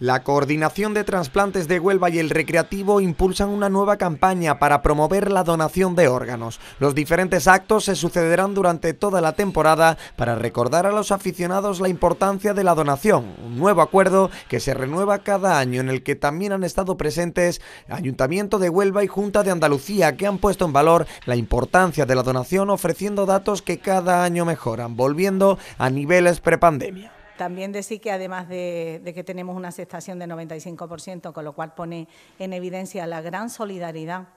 La Coordinación de Transplantes de Huelva y el Recreativo impulsan una nueva campaña para promover la donación de órganos. Los diferentes actos se sucederán durante toda la temporada para recordar a los aficionados la importancia de la donación, un nuevo acuerdo que se renueva cada año en el que también han estado presentes Ayuntamiento de Huelva y Junta de Andalucía que han puesto en valor la importancia de la donación ofreciendo datos que cada año mejoran, volviendo a niveles prepandemia. También decir que además de, que tenemos una aceptación de 95%, con lo cual pone en evidencia la gran solidaridad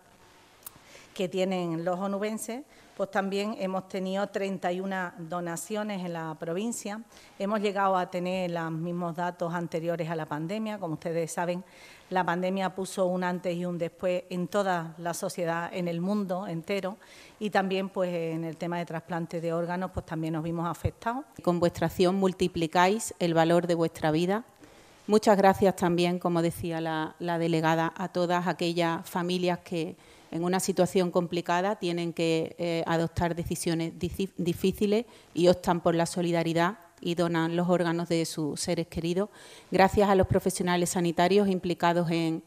que tienen los onubenses, pues también hemos tenido 31 donaciones en la provincia. Hemos llegado a tener los mismos datos anteriores a la pandemia. Como ustedes saben, la pandemia puso un antes y un después en toda la sociedad, en el mundo entero, y también pues en el tema de trasplantes de órganos, pues también nos vimos afectados. Con vuestra acción multiplicáis el valor de vuestra vida Muchas gracias también, como decía la, delegada, a todas aquellas familias que en una situación complicada tienen que eh, adoptar decisiones difíciles y optan por la solidaridad y donan los órganos de sus seres queridos. Gracias a los profesionales sanitarios implicados en,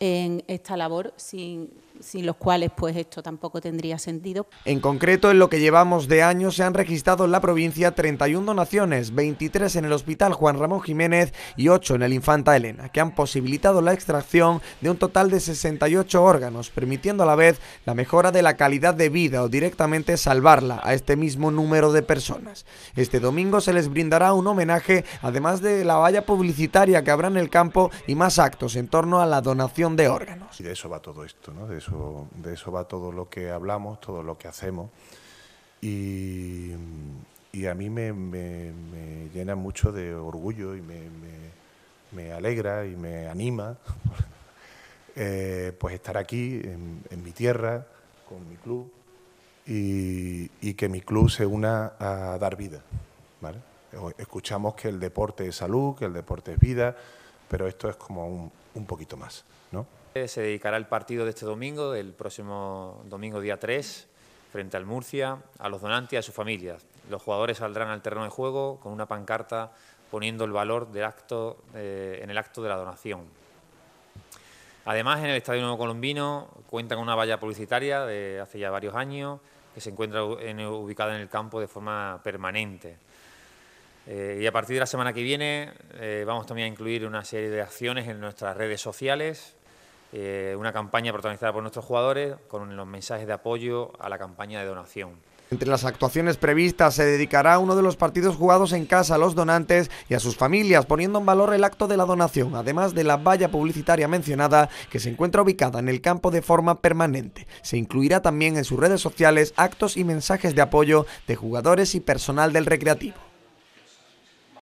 en esta labor, sin sin los cuales pues esto tampoco tendría sentido. En concreto, en lo que llevamos de año se han registrado en la provincia 31 donaciones, 23 en el Hospital Juan Ramón Jiménez y 8 en el Infanta Elena, que han posibilitado la extracción de un total de 68 órganos, permitiendo a la vez la mejora de la calidad de vida o directamente salvarla a este mismo número de personas. Este domingo se les brindará un homenaje, además de la valla publicitaria que habrá en el campo y más actos en torno a la donación de órganos. Y de eso va todo esto, ¿no? De eso de eso va todo lo que hablamos, todo lo que hacemos. Y, a mí me, llena mucho de orgullo y me, alegra y me anima eh, pues estar aquí en, mi tierra, con mi club, y, que mi club se una a dar vida. Escuchamos que el deporte es salud, que el deporte es vida, pero esto es como un, un poquito más. ¿no? Se dedicará el partido de este domingo, el próximo domingo día 3, frente al Murcia, a los donantes y a sus familias. Los jugadores saldrán al terreno de juego con una pancarta poniendo el valor del acto, eh, en el acto de la donación. Además, en el Estadio Nuevo Colombino cuenta con una valla publicitaria de hace ya varios años que se encuentra ubicada en el campo de forma permanente. Eh, y a partir de la semana que viene eh, vamos también a incluir una serie de acciones en nuestras redes sociales eh, una campaña protagonizada por nuestros jugadores con los mensajes de apoyo a la campaña de donación. Entre las actuaciones previstas se dedicará a uno de los partidos jugados en casa a los donantes y a sus familias, poniendo en valor el acto de la donación, además de la valla publicitaria mencionada que se encuentra ubicada en el campo de forma permanente. Se incluirá también en sus redes sociales actos y mensajes de apoyo de jugadores y personal del recreativo.